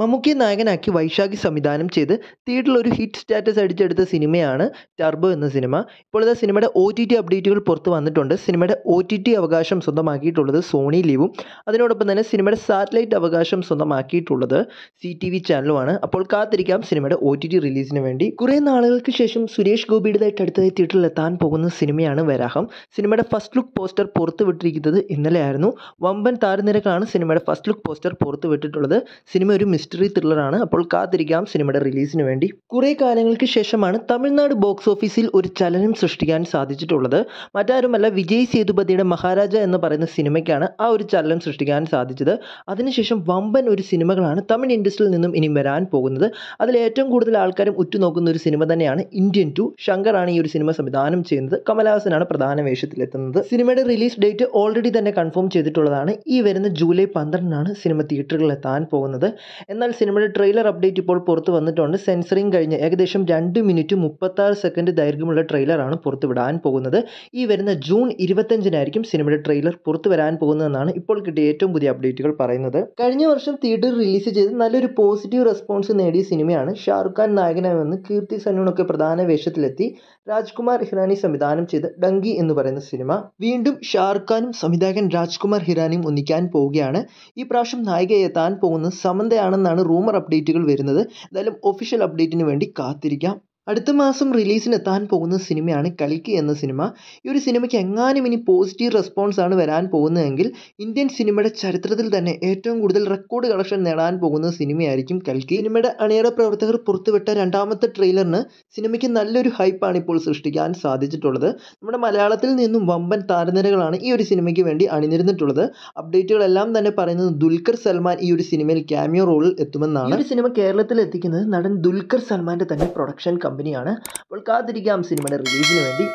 മമ്മൂക്കിയെ നായകനാക്കി വൈശാഖി സംവിധാനം ചെയ്ത് തിയേറ്ററിൽ ഒരു ഹിറ്റ് സ്റ്റാറ്റസ് അടിച്ചെടുത്ത സിനിമയാണ് ടർബോ എന്ന സിനിമ ഇപ്പോൾ ഇതാ സിനിമയുടെ ഒ ടി ടി അപ്ഡേറ്റുകൾ പുറത്തു വന്നിട്ടുണ്ട് സിനിമയുടെ ഒ ടി ടി അവകാശം സ്വന്തമാക്കിയിട്ടുള്ളത് സോണി ലീവും അതിനോടൊപ്പം തന്നെ സിനിമയുടെ സാറ്റലൈറ്റ് അവകാശം സ്വന്തമാക്കിയിട്ടുള്ളത് സി ടി വി ചാനലുമാണ് അപ്പോൾ കാത്തിരിക്കാം സിനിമയുടെ ഒ ടി ടി റിലീസിന് വേണ്ടി കുറേ നാളുകൾക്ക് ശേഷം സുരേഷ് ഗോപിയുടേതായിട്ട് അടുത്തതായി തിയേറ്ററിൽ എത്താൻ പോകുന്ന സിനിമയാണ് വരാഹം സിനിമയുടെ ഫസ്റ്റ് ലുക്ക് പോസ്റ്റർ പുറത്തുവിട്ടിരിക്കുന്നത് ഇന്നലെയായിരുന്നു വമ്പൻ താരനിരക്കാണ് സിനിമയുടെ ഫസ്റ്റ് ലുക്ക് പോസ്റ്റർ പുറത്തുവിട്ടിട്ടുള്ളത് സിനിമ ഒരു മിസ് മിസ്റ്ററി ത്രില്ലറാണ് അപ്പോൾ കാത്തിരിക്കാം സിനിമയുടെ റിലീസിന് വേണ്ടി കുറേ കാലങ്ങൾക്ക് ശേഷമാണ് തമിഴ്നാട് ബോക്സ് ഓഫീസിൽ ഒരു ചലനം സൃഷ്ടിക്കാൻ സാധിച്ചിട്ടുള്ളത് മറ്റാരുമല്ല വിജയ് സേതുപതിയുടെ മഹാരാജ എന്ന് പറയുന്ന സിനിമയ്ക്കാണ് ആ ഒരു ചലനം സൃഷ്ടിക്കാൻ സാധിച്ചത് അതിനുശേഷം വമ്പൻ ഒരു സിനിമകളാണ് തമിഴ് ഇൻഡസ്ട്രിയിൽ നിന്നും ഇനി വരാൻ പോകുന്നത് അതിൽ ഏറ്റവും കൂടുതൽ ആൾക്കാരും ഉറ്റുനോക്കുന്ന ഒരു സിനിമ തന്നെയാണ് ഇന്ത്യൻ ടു ശങ്കറാണ് ഈ ഒരു സിനിമ സംവിധാനം ചെയ്യുന്നത് കമലഹാസനാണ് പ്രധാന വേഷത്തിലെത്തുന്നത് സിനിമയുടെ റിലീസ് ഡേറ്റ് ഓൾറെഡി തന്നെ കൺഫേം ചെയ്തിട്ടുള്ളതാണ് ഈ വരുന്ന ജൂലൈ പന്ത്രണ്ടിനാണ് സിനിമ തിയേറ്ററുകളിൽ എത്താൻ പോകുന്നത് എന്നാൽ സിനിമയുടെ ട്രെയിലർ അപ്ഡേറ്റ് ഇപ്പോൾ പുറത്തു വന്നിട്ടുണ്ട് സെൻസറിങ് കഴിഞ്ഞ് ഏകദേശം രണ്ട് മിനിറ്റ് മുപ്പത്താറ് സെക്കൻഡ് ദൈർഘ്യമുള്ള ട്രെയിലറാണ് പുറത്തുവിടാൻ പോകുന്നത് ഈ വരുന്ന ജൂൺ ഇരുപത്തഞ്ചിനായിരിക്കും സിനിമയുടെ ട്രെയിലർ പുറത്തു വരാൻ പോകുന്നതെന്നാണ് ഇപ്പോൾ കിട്ടിയ ഏറ്റവും പുതിയ അപ്ഡേറ്റുകൾ പറയുന്നത് കഴിഞ്ഞ വർഷം തിയേറ്ററിൽ റിലീസ് ചെയ്ത് നല്ലൊരു പോസിറ്റീവ് റെസ്പോൺസ് നേടിയ സിനിമയാണ് ഷാറുഖ് ഖാൻ നായകനായി വന്ന് കീർത്തി സനൂണൊക്കെ പ്രധാന വേഷത്തിലെത്തി രാജ്കുമാർ ഹിറാനി സംവിധാനം ചെയ്ത് ഡങ്കി എന്ന് പറയുന്ന സിനിമ വീണ്ടും ഷാറുഖ് ഖാനും സംവിധായകൻ രാജ്കുമാർ ഹിറാനിയും ഒന്നിക്കാൻ പോവുകയാണ് ഈ പ്രാവശ്യം നായികയെത്താൻ പോകുന്നത് സമന്തയാണ് എന്നാണ് റൂമർ അപ്ഡേറ്റുകൾ വരുന്നത് എന്തായാലും ഒഫീഷ്യൽ അപ്ഡേറ്റിന് വേണ്ടി കാത്തിരിക്കാം അടുത്ത മാസം റിലീസിനെത്താൻ പോകുന്ന സിനിമയാണ് കൽക്കി എന്ന സിനിമ ഈ ഒരു സിനിമയ്ക്ക് എങ്ങാനും ഇനി പോസിറ്റീവ് റെസ്പോൺസ് ആണ് വരാൻ പോകുന്നതെങ്കിൽ ഇന്ത്യൻ സിനിമയുടെ ചരിത്രത്തിൽ തന്നെ ഏറ്റവും കൂടുതൽ റെക്കോർഡ് കളക്ഷൻ നേടാൻ പോകുന്ന സിനിമയായിരിക്കും കൽക്കി സിനിമയുടെ അണിയറ പ്രവർത്തകർ പുറത്തുവിട്ട രണ്ടാമത്തെ ട്രെയിലറിന് സിനിമയ്ക്ക് നല്ലൊരു ഹൈപ്പാണ് ഇപ്പോൾ സൃഷ്ടിക്കാൻ സാധിച്ചിട്ടുള്ളത് നമ്മുടെ മലയാളത്തിൽ നിന്നും വമ്പൻ താരനിരകളാണ് ഈ ഒരു സിനിമയ്ക്ക് വേണ്ടി അണിനിരുന്നിട്ടുള്ളത് അപ്ഡേറ്റുകളെല്ലാം തന്നെ പറയുന്നത് ദുൽഖർ സൽമാൻ ഈ ഒരു സിനിമയിൽ ക്യാമിയോ റോളിൽ എത്തുമെന്നാണ് ഈ ഒരു സിനിമ കേരളത്തിൽ എത്തിക്കുന്നത് നടൻ ദുൽഖർ സൽമാൻ്റെ തന്നെ പ്രൊഡക്ഷൻ കമ്പനി കമ്പനിയാണ് അപ്പോൾ കാത്തിരിക്കാം സിനിമയുടെ റിലീസിന് വേണ്ടി